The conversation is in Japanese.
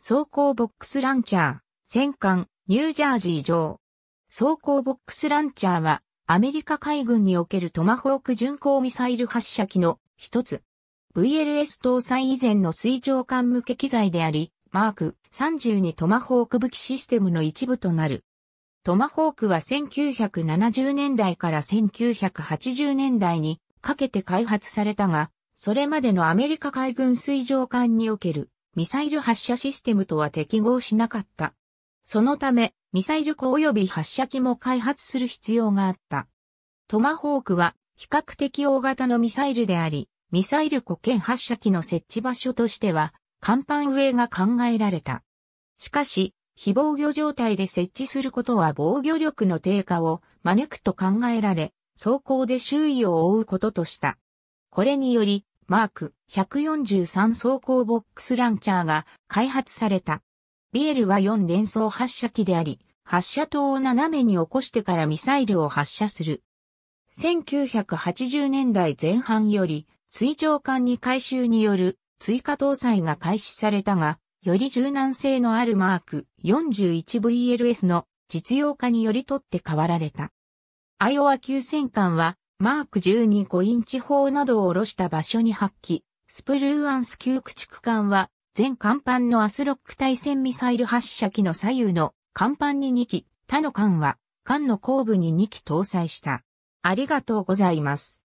装甲ボックスランチャー、戦艦、ニュージャージー上。装甲ボックスランチャーは、アメリカ海軍におけるトマホーク巡航ミサイル発射機の一つ。VLS 搭載以前の水上艦向け機材であり、マーク32トマホーク武器システムの一部となる。トマホークは1970年代から1980年代にかけて開発されたが、それまでのアメリカ海軍水上艦におけるミサイル発射システムとは適合しなかった。そのため、ミサイル庫及び発射機も開発する必要があった。トマホークは比較的大型のミサイルであり、ミサイル庫兼発射機の設置場所としては、甲板上が考えられた。しかし、非防御状態で設置することは防御力の低下を招くと考えられ、走行で周囲を覆うこととした。これにより、マーク143装甲ボックスランチャーが開発された。ビエルは4連装発射機であり、発射塔を斜めに起こしてからミサイルを発射する。1980年代前半より、水上艦に改修による追加搭載が開始されたが、より柔軟性のあるマーク 41VLS の実用化により取って代わられた。アイオワ戦艦はマーク12 5インチ砲などを下ろした場所に発揮、スプルーアンス級駆逐艦は、全艦板のアスロック対戦ミサイル発射機の左右の艦板に2機、他の艦は、艦の後部に2機搭載した。ありがとうございます。